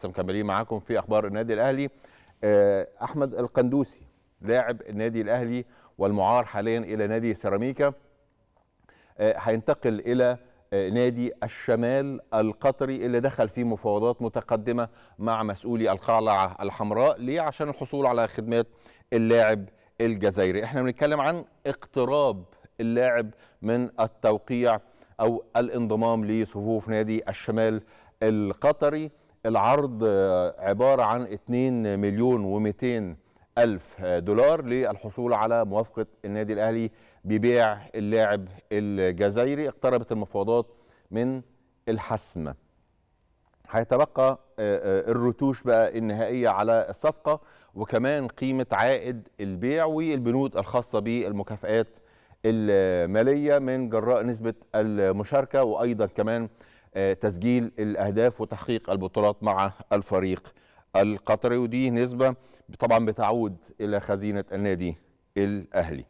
لسه مكملين معاكم في اخبار النادي الاهلي آه، احمد القندوسي لاعب النادي الاهلي والمعار حاليا الى نادي سيراميكا آه، هينتقل الى آه، نادي الشمال القطري اللي دخل فيه مفاوضات متقدمه مع مسؤولي القلعه الحمراء ليه عشان الحصول على خدمات اللاعب الجزائري احنا بنتكلم عن اقتراب اللاعب من التوقيع او الانضمام لصفوف نادي الشمال القطري العرض آه، عبارة عن 2 مليون و200 ألف آه، دولار للحصول على موافقة النادي الأهلي ببيع اللاعب الجزائري اقتربت المفاوضات من الحسم هيتبقى آه، الرتوش بقى النهائية على الصفقة وكمان قيمة عائد البيع والبنود الخاصة بالمكافآت المالية من جراء نسبة المشاركة وأيضا كمان آه، تسجيل الاهداف وتحقيق البطولات مع الفريق القطري ودي نسبه طبعا بتعود الى خزينه النادي الاهلي